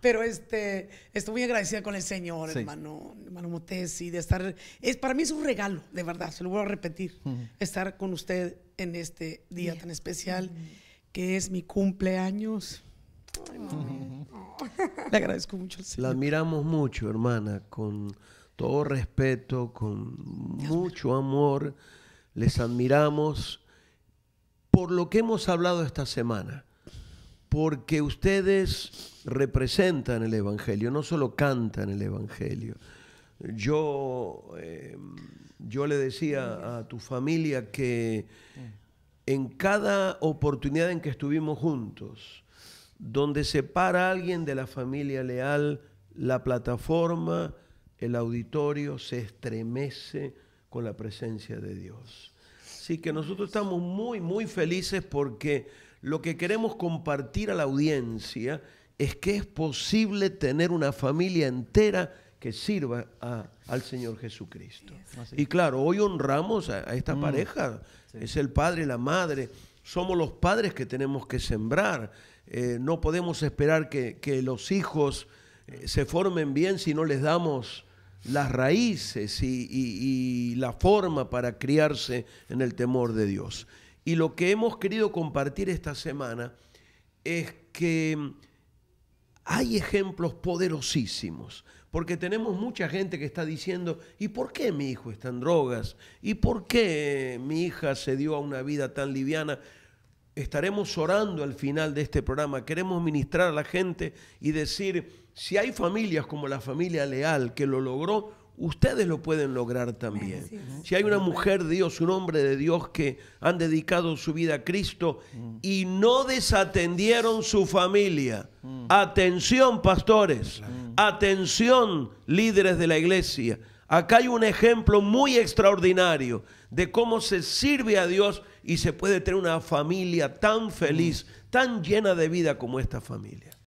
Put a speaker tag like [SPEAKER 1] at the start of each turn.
[SPEAKER 1] Pero este, estoy muy agradecida con el Señor, hermano, hermano Motes, y de estar, es, para mí es un regalo, de verdad, se lo voy a repetir, estar con usted en este día tan especial, que es mi cumpleaños.
[SPEAKER 2] Le agradezco mucho al Señor. La admiramos mucho, hermana, con todo respeto, con mucho amor, les admiramos por lo que hemos hablado esta semana, porque ustedes representan el Evangelio, no solo cantan el Evangelio. Yo, eh, yo le decía a tu familia que en cada oportunidad en que estuvimos juntos, donde se para alguien de la familia leal, la plataforma, el auditorio se estremece con la presencia de Dios. Así que nosotros estamos muy, muy felices porque lo que queremos compartir a la audiencia es que es posible tener una familia entera que sirva al Señor Jesucristo. Y claro, hoy honramos a, esta mm. pareja, es el padre la madre, somos los padres que tenemos que sembrar, eh, no podemos esperar que, los hijos eh, se formen bien si no les damos las raíces y, la forma para criarse en el temor de Dios. Y lo que hemos querido compartir esta semana es que hay ejemplos poderosísimos, porque tenemos mucha gente que está diciendo, ¿y por qué mi hijo está en drogas? ¿Y por qué mi hija se dio a una vida tan liviana? estaremos orando al final de este programa. Queremos ministrar a la gente y decir, si hay familias como la familia Leal que lo logró, ustedes lo pueden lograr también. si hay una mujer de Dios, un hombre de Dios que han dedicado su vida a Cristo y no desatendieron su familia. Mm. Atención, pastores. Atención, líderes de la iglesia Acá hay un ejemplo muy extraordinario de cómo se sirve a Dios y se puede tener una familia tan feliz, mm. tan llena de vida como esta familia.